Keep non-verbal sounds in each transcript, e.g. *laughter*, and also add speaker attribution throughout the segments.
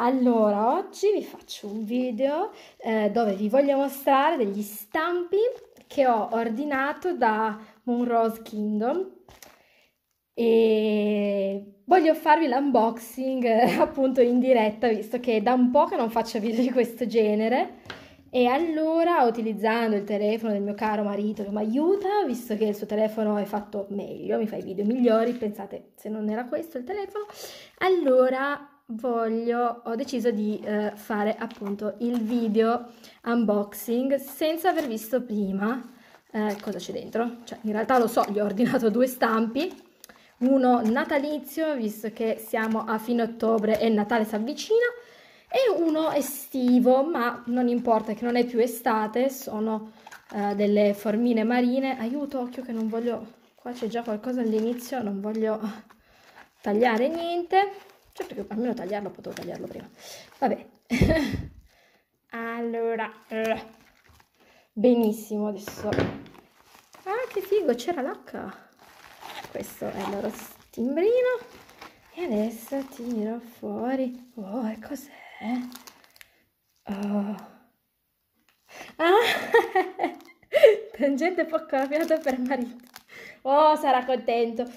Speaker 1: Allora, oggi vi faccio un video eh, dove vi voglio mostrare degli stampi che ho ordinato da Monrose Kingdom e voglio farvi l'unboxing eh, *laughs* appunto in diretta visto che da un po' che non faccio video di questo genere e allora utilizzando il telefono del mio caro marito che mi aiuta visto che il suo telefono è fatto meglio mi fa i video migliori pensate se non era questo il telefono allora voglio, ho deciso di eh, fare appunto il video unboxing senza aver visto prima eh, cosa c'è dentro. Cioè, in realtà lo so, gli ho ordinato due stampi, uno natalizio, visto che siamo a fine ottobre e Natale si avvicina, e uno estivo, ma non importa che non è più estate, sono eh, delle formine marine. Aiuto, occhio che non voglio... Qua c'è già qualcosa all'inizio, non voglio tagliare niente Certo cioè, che almeno tagliarlo, potevo tagliarlo prima. Vabbè. *laughs* allora. Benissimo, adesso. Ah, che figo, c'era l'H. Questo è il loro timbrino. E adesso tiro fuori. Oh, e cos'è? Oh. Ah! *laughs* Tangente poco avviata per marito. Oh, sarà contento.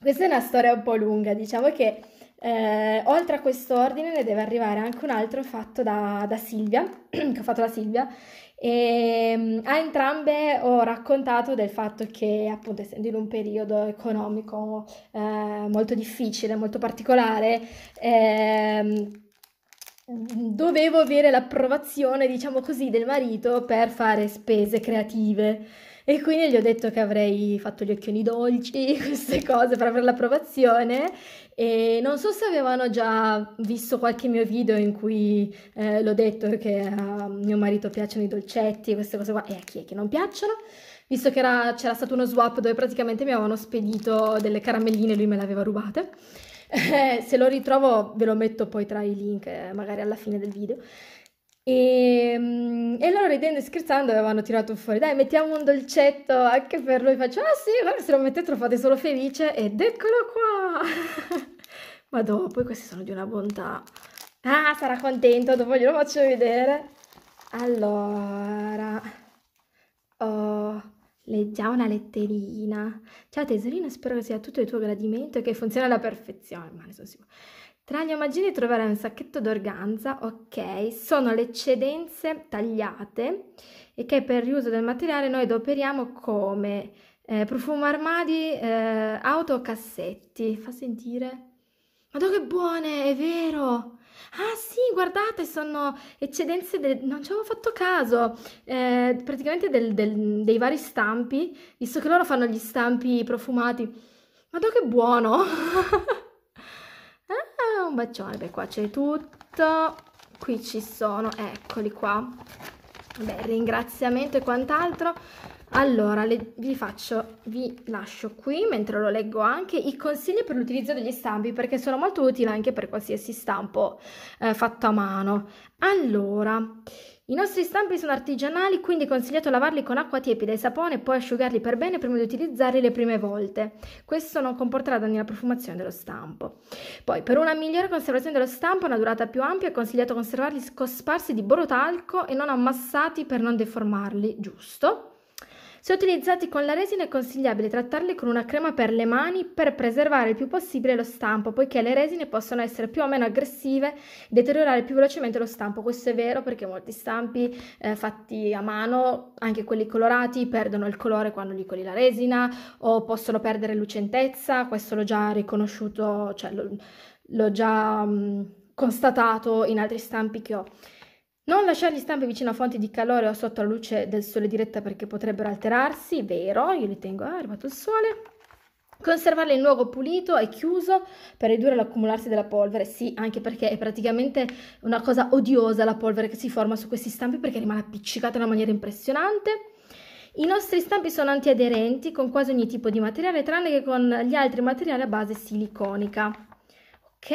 Speaker 1: Questa è una storia un po' lunga, diciamo che eh, oltre a questo ordine ne deve arrivare anche un altro fatto da, da Silvia, *clears throat* che ho fatto da Silvia, e ehm, a entrambe ho raccontato del fatto che, appunto, essendo in un periodo economico eh, molto difficile, molto particolare, eh, dovevo avere l'approvazione, diciamo così, del marito per fare spese creative. E quindi gli ho detto che avrei fatto gli occhioni dolci, *laughs* queste cose per avere l'approvazione. E non so se avevano già visto qualche mio video in cui eh, l'ho detto che a mio marito piacciono i dolcetti, e queste cose qua, e a chi è che non piacciono. Visto che era, c'era stato uno swap dove praticamente mi avevano spedito delle caramelline e lui me le aveva rubate. Eh, se lo ritrovo ve lo metto poi tra i link, eh, magari alla fine del video. E, ehm, e, loro ridendo e scherzando avevano tirato fuori, dai mettiamo un dolcetto anche per lui, faccio, ah sì, guarda se lo mettete lo fate solo felice ed eccolo qua! *laughs* Ma dopo, poi questi sono di una bontà. Ah, sarà contento, dopo glielo faccio vedere. Allora... Oh le, una letterina. Ciao tesorina, spero che sia tutto il tuo gradimento e che funzioni alla perfezione, ma ne sono sicuro. Tra gli omaggini troverai un sacchetto d'organza, ok, sono le eccedenze tagliate e che per riuso del materiale noi adoperiamo come eh, profumo armadi, eh, auto cassetti. Fa sentire? Madonna che buone, è vero! Ah sì, guardate, sono eccedenze, del... non ci avevo fatto caso, eh, praticamente del, del, dei vari stampi, visto che loro fanno gli stampi profumati. Ma che buono! *laughs* ah, un bacione, beh qua c'è tutto, qui ci sono, eccoli qua. Beh, ringraziamento e quant'altro. Allora, le, vi faccio, vi lascio qui mentre lo leggo anche i consigli per l'utilizzo degli stampi perché sono molto utili anche per qualsiasi stampo eh, fatto a mano. Allora, i nostri stampi sono artigianali, quindi è consigliato lavarli con acqua tiepida e sapone e poi asciugarli per bene prima di utilizzarli le prime volte. Questo non comporterà danni alla profumazione dello stampo. Poi, per una migliore conservazione dello stampo, una durata più ampia, è consigliato conservarli scosparsi di borotalco e non ammassati per non deformarli, giusto? Se utilizzati con la resina è consigliabile trattarli con una crema per le mani per preservare il più possibile lo stampo, poiché le resine possono essere più o meno aggressive e deteriorare più velocemente lo stampo. Questo è vero perché molti stampi eh, fatti a mano, anche quelli colorati, perdono il colore quando gli coli la resina o possono perdere lucentezza, questo l'ho già riconosciuto, cioè l'ho, l'ho già mh, constatato in altri stampi che ho. Non lasciare gli stampi vicino a fonti di calore o sotto la luce del sole diretta perché potrebbero alterarsi, vero, io li tengo, ah, è arrivato il sole. Conservarli in luogo pulito e chiuso per ridurre l'accumularsi della polvere, sì, anche perché è praticamente una cosa odiosa la polvere che si forma su questi stampi perché rimane appiccicata in una maniera impressionante. I nostri stampi sono antiaderenti con quasi ogni tipo di materiale, tranne che con gli altri materiali a base siliconica. Ok?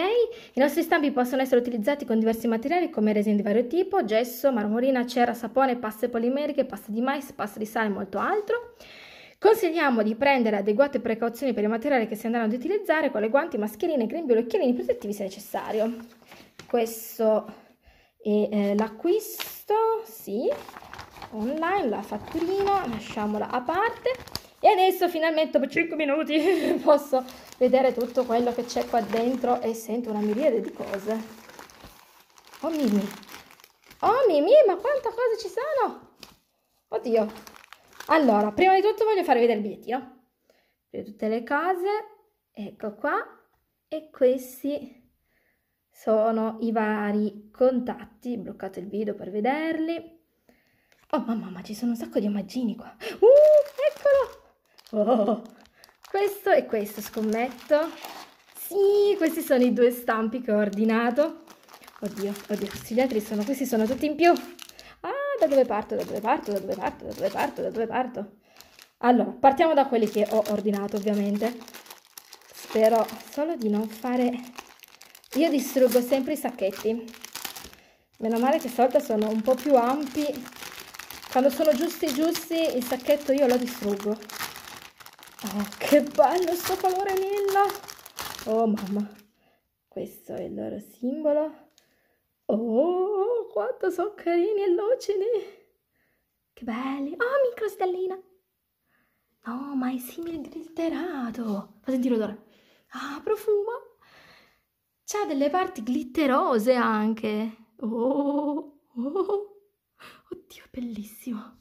Speaker 1: I nostri stampi possono essere utilizzati con diversi materiali come resine di vario tipo, gesso, marmorina, cera, sapone, paste polimeriche, pasta di mais, pasta di sale e molto altro. Consigliamo di prendere adeguate precauzioni per i materiali che si andranno ad utilizzare con le guanti, mascherine, grembiule, occhialini protettivi se necessario. Questo è eh, l'acquisto, sì, online, la fatturina, lasciamola a parte. E adesso finalmente dopo 5 minuti *laughs* posso vedere tutto quello che c'è qua dentro e sento una miriade di cose. Oh Mimi, oh Mimi, ma quante cose ci sono? Oddio. Allora, prima di tutto voglio farvi vedere il bigliettino. Tutte le case, ecco qua, e questi sono i vari contatti, bloccate il video per vederli. Oh mamma, ma ci sono un sacco di omaggini qua. Uh, eccolo! Oh, *laughs* questo e questo scommetto. Sì, questi sono i due stampi che ho ordinato. Oddio, oddio, questi altri sono, questi sono tutti in più. Ah, da dove parto, da dove parto, da dove parto, da dove parto, da dove parto. Allora, partiamo da quelli che ho ordinato, ovviamente. Spero solo di non fare... Io distruggo sempre i sacchetti. Meno male che stavolta sono un po' più ampi. Quando sono giusti giusti, il sacchetto io lo distruggo. Oh, che bello sto colore lilla! Oh mamma, questo è il loro simbolo. Oh, quanto sono carini e lucidi! Che belli! Oh, microstellina! No, oh, ma è simile glitterato! Fa sentire l'odore. Ah, profumo! C'ha delle parti glitterose anche! Oh, oh, oh. oddio, è bellissimo!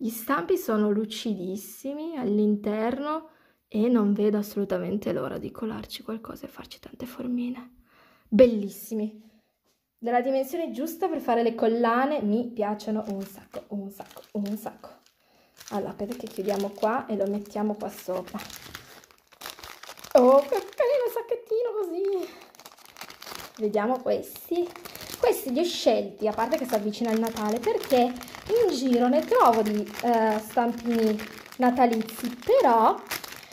Speaker 1: Gli stampi sono lucidissimi all'interno e non vedo assolutamente l'ora di colarci qualcosa e farci tante formine. Bellissimi. Della dimensione giusta per fare le collane mi piacciono un sacco, un sacco, un sacco. Allora, aspetta che chiudiamo qua e lo mettiamo qua sopra. Oh, che carino sacchettino così. Vediamo questi questi li ho scelti, a parte che si avvicina il Natale, perché in giro ne trovo di eh, stampini natalizi, però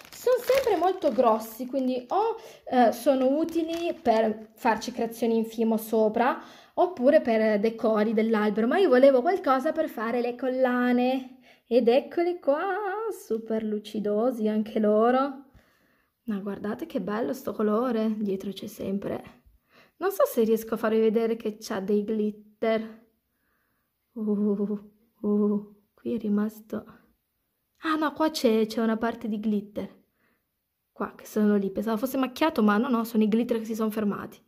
Speaker 1: sono sempre molto grossi, quindi o eh, sono utili per farci creazioni in fimo sopra, oppure per decori dell'albero, ma io volevo qualcosa per fare le collane. Ed eccoli qua, super lucidosi anche loro. Ma guardate che bello sto colore, dietro c'è sempre non so se riesco a farvi vedere che c'ha dei glitter. Uh, uh, qui è rimasto... Ah no, qua c'è una parte di glitter. Qua, che sono lì. Pensavo fosse macchiato, ma no, no, sono i glitter che si sono fermati.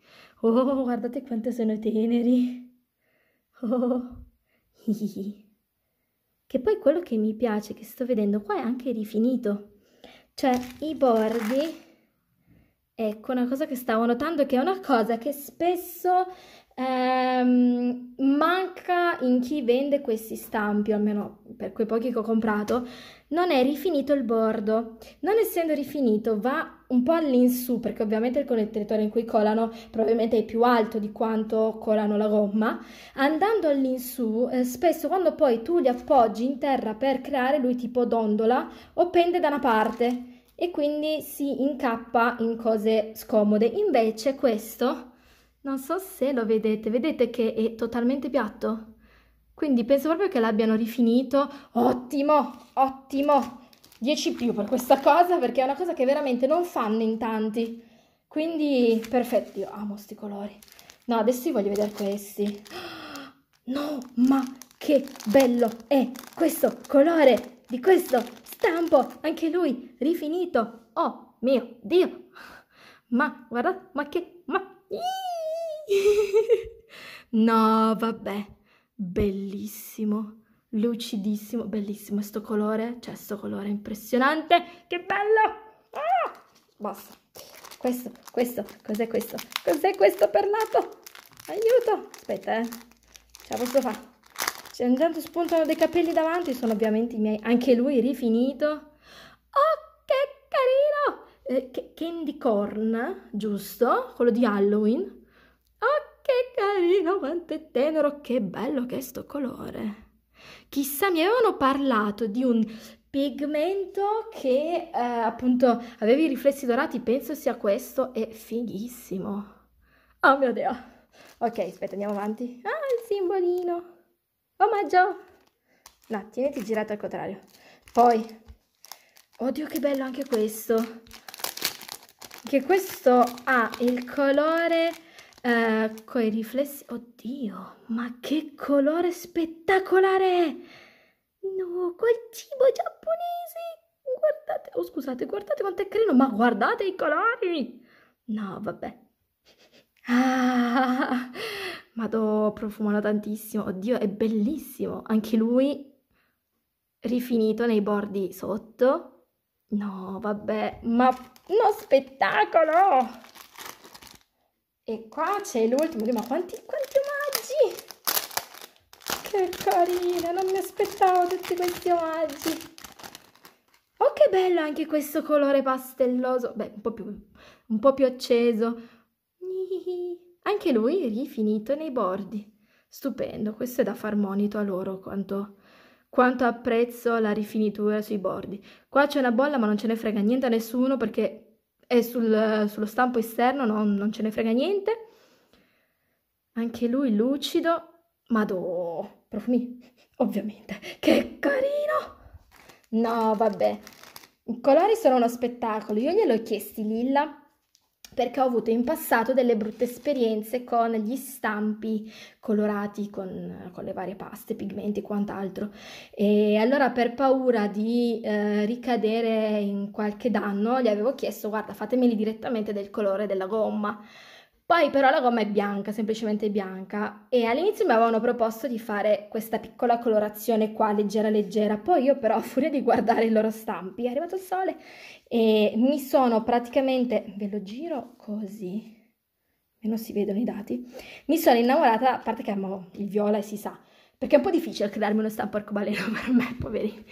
Speaker 1: Oh, guardate quante sono teneri. Oh, hihi. *laughs* Che poi quello che mi piace, che sto vedendo qua, è anche rifinito. Cioè, i bordi Ecco, una cosa che stavo notando è che è una cosa che spesso ehm, manca in chi vende questi stampi, almeno per quei pochi che ho comprato, non è rifinito il bordo. Non essendo rifinito va un po' all'insù, perché ovviamente il connettore in cui colano probabilmente è più alto di quanto colano la gomma. Andando all'insù, eh, spesso quando poi tu li appoggi in terra per creare, lui tipo dondola o pende da una parte e quindi si incappa in cose scomode. Invece questo, non so se lo vedete, vedete che è totalmente piatto? Quindi penso proprio che l'abbiano rifinito. Ottimo, ottimo! 10 più per questa cosa perché è una cosa che veramente non fanno in tanti. Quindi perfetto, io amo questi colori. No, adesso io voglio vedere questi. *gasps* No, ma che bello è questo colore di questo Stampo, anche lui, rifinito. Oh mio Dio! Ma, guarda, ma che... Ma... no, vabbè. Bellissimo, lucidissimo, bellissimo. Sto colore, cioè sto colore impressionante. Che bello! Ah! Basta. Questo, questo, cos'è questo? Cos'è questo perlato? Aiuto! Aspetta, eh. Ce la posso fare. Se intanto spuntano dei capelli davanti, sono ovviamente i miei. Anche lui rifinito. Oh, che carino! Eh, che, candy corn, giusto? Quello di Halloween. Oh, che carino, quanto è tenero, che bello che è sto colore. Chissà, mi avevano parlato di un pigmento che eh, appunto aveva i riflessi dorati, penso sia questo, è fighissimo. Oh mio Dio. Ok, aspetta, andiamo avanti. Ah, il simbolino. Omaggio! No, tieniti girato al contrario. Poi, oddio che bello anche questo. Che questo ha il colore eh, con i riflessi. Oddio, ma che colore spettacolare! No, col cibo giapponese! Guardate, oh scusate, guardate quanto è carino, ma guardate i colori! No, vabbè. *laughs* Ah, Madò, profumano tantissimo. Oddio, è bellissimo. Anche lui rifinito nei bordi sotto. No, vabbè, ma uno spettacolo! E qua c'è l'ultimo. Ma quanti, quanti omaggi! Che carino, non mi aspettavo tutti questi omaggi. Oh, che bello anche questo colore pastelloso. Beh, un po' più, un po più acceso. Anche lui rifinito nei bordi. Stupendo, questo è da far monito a loro quanto, quanto apprezzo la rifinitura sui bordi. Qua c'è una bolla ma non ce ne frega niente a nessuno perché è sul, sullo stampo esterno, non, non ce ne frega niente. Anche lui lucido, madò, profumi, ovviamente, che carino! No, vabbè, i colori sono uno spettacolo, io glielo ho chiesti lilla perché ho avuto in passato delle brutte esperienze con gli stampi colorati con, con le varie paste, pigmenti e quant'altro. E allora per paura di eh, ricadere in qualche danno gli avevo chiesto guarda fatemeli direttamente del colore della gomma. Poi però la gomma è bianca, semplicemente bianca e all'inizio mi avevano proposto di fare questa piccola colorazione qua, leggera leggera, poi io però a furia di guardare i loro stampi è arrivato il sole e mi sono praticamente, ve lo giro così, meno si vedono i dati, mi sono innamorata, a parte che amo il viola e si sa, perché è un po' difficile crearmi uno stampo arcobaleno *laughs* per me, poveri.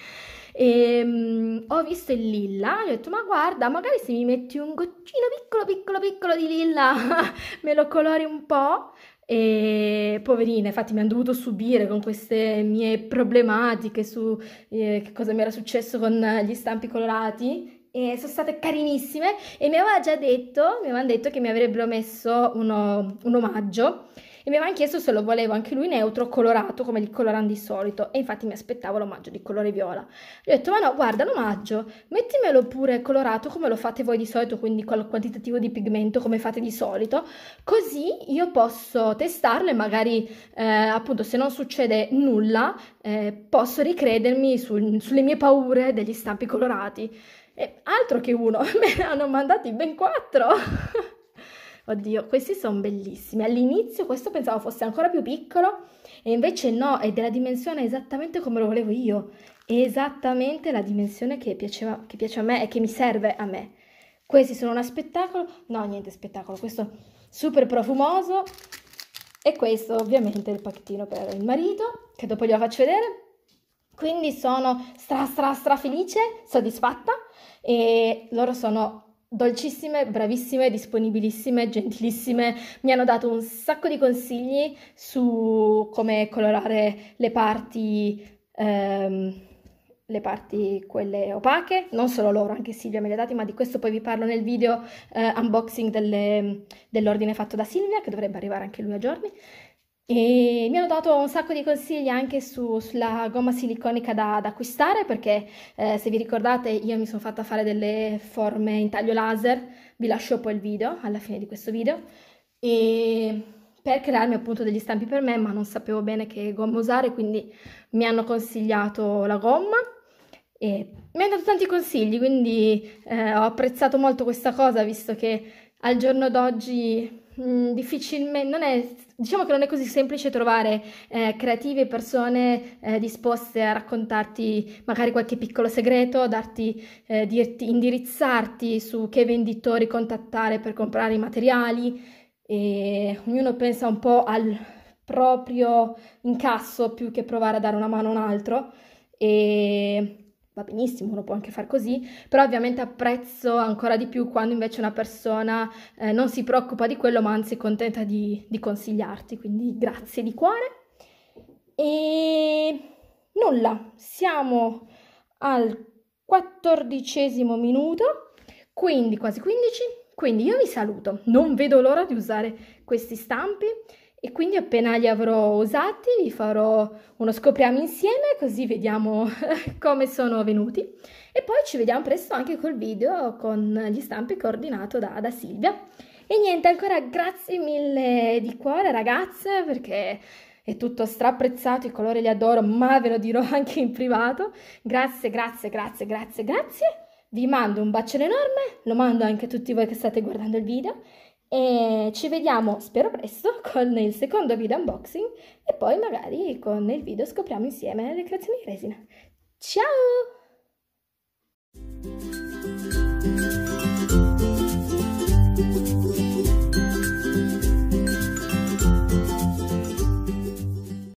Speaker 1: E, um, ho visto il lilla e ho detto ma guarda magari se mi metti un goccino piccolo piccolo piccolo di lilla *laughs* me lo colori un po' e poverina, infatti mi hanno dovuto subire con queste mie problematiche su eh, che cosa mi era successo con gli stampi colorati e sono state carinissime e mi aveva già detto, mi avevano detto che mi avrebbero messo uno, un omaggio e mi aveva chiesto se lo volevo anche lui neutro colorato come il colorano di solito e infatti mi aspettavo l'omaggio di colore viola. Gli ho detto ma no guarda l'omaggio mettimelo pure colorato come lo fate voi di solito quindi col quantitativo di pigmento come fate di solito così io posso testarlo e magari eh, appunto se non succede nulla eh, posso ricredermi su, sulle mie paure degli stampi colorati. E altro che uno, *laughs* me ne hanno mandati ben quattro. *laughs* Oddio, questi sono bellissimi. All'inizio questo pensavo fosse ancora più piccolo e invece no, è della dimensione esattamente come lo volevo io. È esattamente la dimensione che, piaceva, che piace a me e che mi serve a me. Questi sono uno spettacolo. No, niente spettacolo. Questo super profumoso. E questo ovviamente è il pacchettino per il marito, che dopo glielo faccio vedere. Quindi sono stra stra stra felice, soddisfatta e loro sono dolcissime, bravissime, disponibilissime, gentilissime, mi hanno dato un sacco di consigli su come colorare le parti, ehm, le parti quelle opache, non solo loro, anche Silvia me le ha dati, ma di questo poi vi parlo nel video eh, unboxing delle, dell'ordine fatto da Silvia, che dovrebbe arrivare anche lui a giorni. E mi hanno dato un sacco di consigli anche su, sulla gomma siliconica da, da acquistare perché eh, se vi ricordate io mi sono fatta fare delle forme in taglio laser, vi lascio poi il video alla fine di questo video, e per crearmi appunto degli stampi per me ma non sapevo bene che gomma usare quindi mi hanno consigliato la gomma e mi hanno dato tanti consigli quindi eh, ho apprezzato molto questa cosa visto che al giorno d'oggi mh, mm, difficilmente, è, diciamo che non è così semplice trovare eh, creative persone eh, disposte a raccontarti magari qualche piccolo segreto, darti, eh, dirti, indirizzarti su che venditori contattare per comprare i materiali e ognuno pensa un po' al proprio incasso più che provare a dare una mano a un altro e va benissimo, uno può anche far così, però ovviamente apprezzo ancora di più quando invece una persona eh, non si preoccupa di quello, ma anzi è contenta di, di consigliarti, quindi grazie di cuore. E nulla, siamo al quattordicesimo minuto, quindi quasi 15, quindi io vi saluto, non vedo l'ora di usare questi stampi e quindi appena li avrò usati vi farò uno scopriamo insieme così vediamo *laughs* come sono venuti e poi ci vediamo presto anche col video con gli stampi coordinato da, da Silvia e niente ancora grazie mille di cuore ragazze perché è tutto strapprezzato, i colori li adoro ma ve lo dirò *laughs* anche in privato grazie grazie grazie grazie grazie vi mando un bacione enorme, lo mando anche a tutti voi che state guardando il video e ci vediamo, spero presto, *laughs* con il secondo video unboxing e poi magari con il video scopriamo insieme le creazioni di resina. Ciao!